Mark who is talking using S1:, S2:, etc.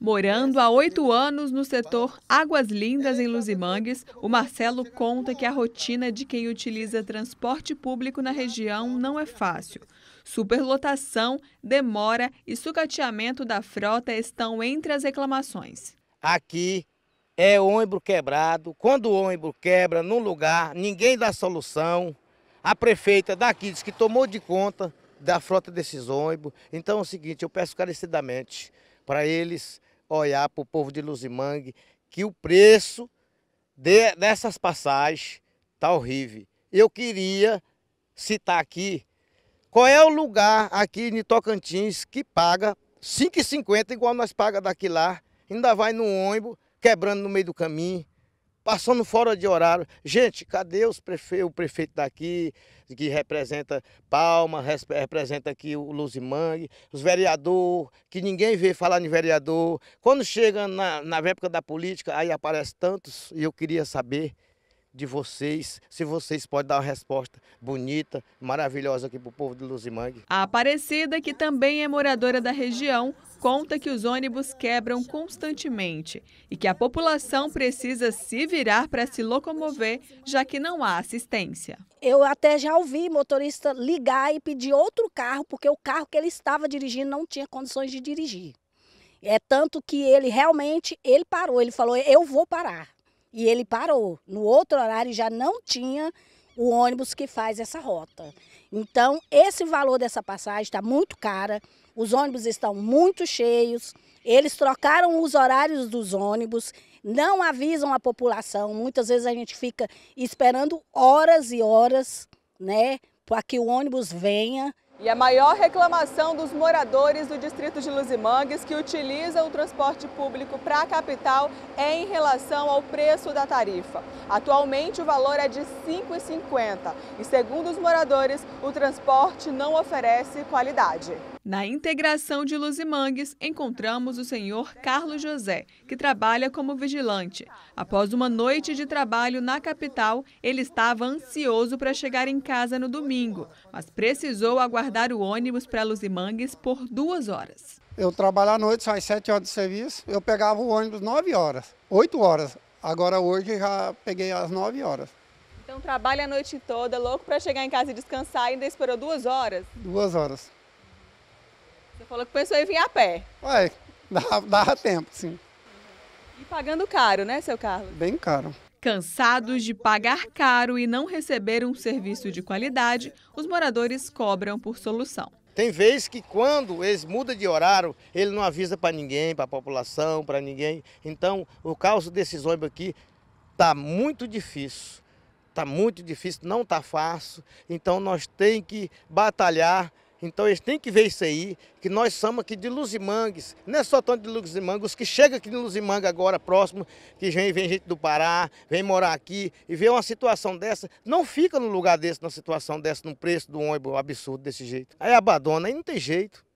S1: Morando há oito anos no setor Águas Lindas, em Luzimangues, o Marcelo conta que a rotina de quem utiliza transporte público na região não é fácil. Superlotação, demora e sucateamento da frota estão entre as reclamações.
S2: Aqui é ônibus quebrado. Quando o ônibus quebra num lugar, ninguém dá solução. A prefeita daqui diz que tomou de conta da frota desses ônibus. Então é o seguinte, eu peço carecidamente para eles olhar para o povo de Luzimangue que o preço de, dessas passagens está horrível. Eu queria citar aqui qual é o lugar aqui em Tocantins que paga 5,50 igual nós pagamos daqui lá, ainda vai no ônibus, quebrando no meio do caminho, passando fora de horário. Gente, cadê os prefe... o prefeito daqui, que representa Palma, representa aqui o Luzimangue, os vereadores, que ninguém vê falar de vereador. Quando chega na, na época da política, aí aparece tantos, e eu queria saber de vocês, se vocês podem dar uma resposta bonita, maravilhosa aqui para o povo de Luzimangue.
S1: A Aparecida, que também é moradora da região, conta que os ônibus quebram constantemente e que a população precisa se virar para se locomover, já que não há assistência.
S3: Eu até já ouvi motorista ligar e pedir outro carro, porque o carro que ele estava dirigindo não tinha condições de dirigir. É tanto que ele realmente, ele parou, ele falou, eu vou parar. E ele parou. No outro horário já não tinha o ônibus que faz essa rota. Então, esse valor dessa passagem está muito cara. Os ônibus estão muito cheios, eles trocaram os horários dos ônibus, não avisam a população. Muitas vezes a gente fica esperando horas e horas, né, para que o ônibus
S1: venha. E a maior reclamação dos moradores do distrito de Luzimangues que utilizam o transporte público para a capital é em relação ao preço da tarifa. Atualmente o valor é de R$ 5,50 e segundo os moradores, o transporte não oferece qualidade. Na integração de Luzimangues, encontramos o senhor Carlos José, que trabalha como vigilante. Após uma noite de trabalho na capital, ele estava ansioso para chegar em casa no domingo, mas precisou aguardar o ônibus para Luzimangues por duas horas.
S4: Eu trabalho à noite, sai sete horas de serviço, eu pegava o ônibus nove horas, oito horas. Agora hoje já peguei às nove horas.
S1: Então trabalha a noite toda, louco para chegar em casa e descansar, ainda esperou duas
S4: horas? Duas horas
S1: falou que pensou em vir a pé.
S4: Ué, dava, dava tempo, sim.
S1: E pagando caro, né, seu Carlos? Bem caro. Cansados de pagar caro e não receber um serviço de qualidade, os moradores cobram por solução.
S2: Tem vezes que quando eles mudam de horário, ele não avisa para ninguém, para a população, para ninguém. Então, o caso desses ônibus aqui está muito difícil. Está muito difícil, não está fácil. Então, nós temos que batalhar então eles têm que ver isso aí, que nós somos aqui de Luzimangues, não é só tanto de Luzimangues, os que chegam aqui de Luzimanga agora, próximo, que vem, vem gente do Pará, vem morar aqui e vê uma situação dessa, não fica num lugar desse, numa situação dessa, num preço do ônibus absurdo desse jeito. Aí abandona, aí não tem jeito.